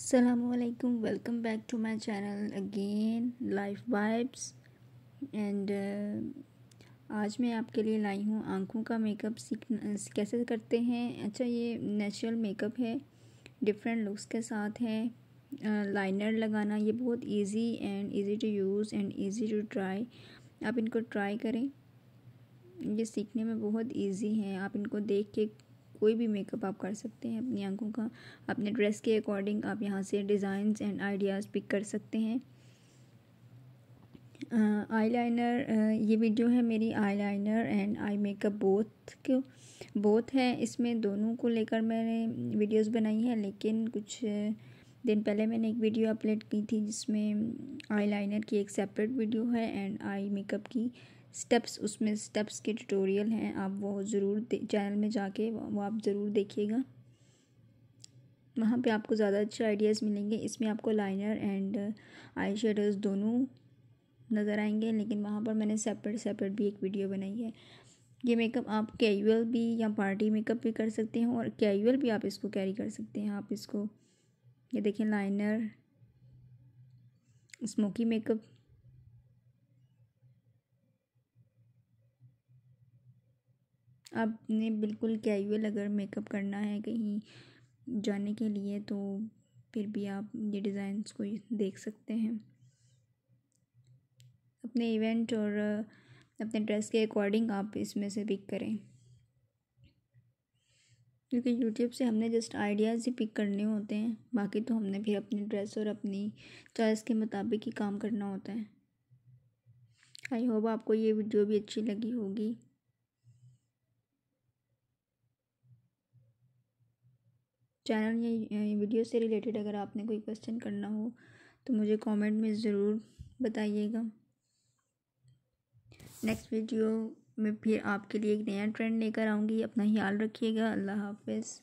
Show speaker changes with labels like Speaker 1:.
Speaker 1: Assalamualaikum welcome back to my channel again life vibes and uh, आज मैं आपके लिए लाई हूँ आँखों का मेकअप सीख कैसे करते हैं अच्छा ये नेचुरल मेकअप है डिफरेंट लुक्स के साथ है लाइनर uh, लगाना ये बहुत easy and easy to use and easy to try आप इनको ट्राई करें ये सीखने में बहुत ईजी है आप इनको देख के कोई भी मेकअप आप कर सकते हैं अपनी आंखों का अपने ड्रेस के अकॉर्डिंग आप यहाँ से डिज़ाइंस एंड आइडियाज़ पिक कर सकते हैं आईलाइनर लाइनर ये वीडियो है मेरी eyeliner and eye makeup both के बोथ है इसमें दोनों को लेकर मैंने वीडियोस बनाई हैं लेकिन कुछ दिन पहले मैंने एक वीडियो अपलोड की थी जिसमें आई लाइनर की एक सेपरेट वीडियो है एंड आई मेकअप की स्टेप्स उसमें स्टेप्स के ट्यूटोरियल हैं आप वो ज़रूर चैनल में जाके वो आप ज़रूर देखिएगा वहाँ पे आपको ज़्यादा अच्छे आइडियाज़ मिलेंगे इसमें आपको लाइनर एंड आई शेडोज़ दोनों नज़र आएंगे लेकिन वहाँ पर मैंने सेपरेट सेपरेट भी एक वीडियो बनाई है ये मेकअप आप कैजुअल भी या पार्टी मेकअप भी कर सकते हैं और कैजुअल भी आप इसको कैरी कर सकते हैं आप इसको ये देखिए लाइनर स्मोकी मेकअप आपने बिल्कुल कैजुअल अगर मेकअप करना है कहीं जाने के लिए तो फिर भी आप ये डिज़ाइंस को देख सकते हैं अपने इवेंट और अपने ड्रेस के अकॉर्डिंग आप इसमें से पिक करें क्योंकि यूट्यूब से हमने जस्ट आइडियाज़ ही पिक करने होते हैं बाकी तो हमने फिर अपनी ड्रेस और अपनी चॉइस के मुताबिक ही काम करना होता है आई होप आपको ये वीडियो भी अच्छी लगी होगी चैनल या वीडियो से रिलेटेड अगर आपने कोई क्वेश्चन करना हो तो मुझे कमेंट में ज़रूर बताइएगा नेक्स्ट वीडियो मैं फिर आपके लिए एक नया ट्रेंड लेकर आऊँगी अपना ख्याल रखिएगा अल्लाह हाफिज़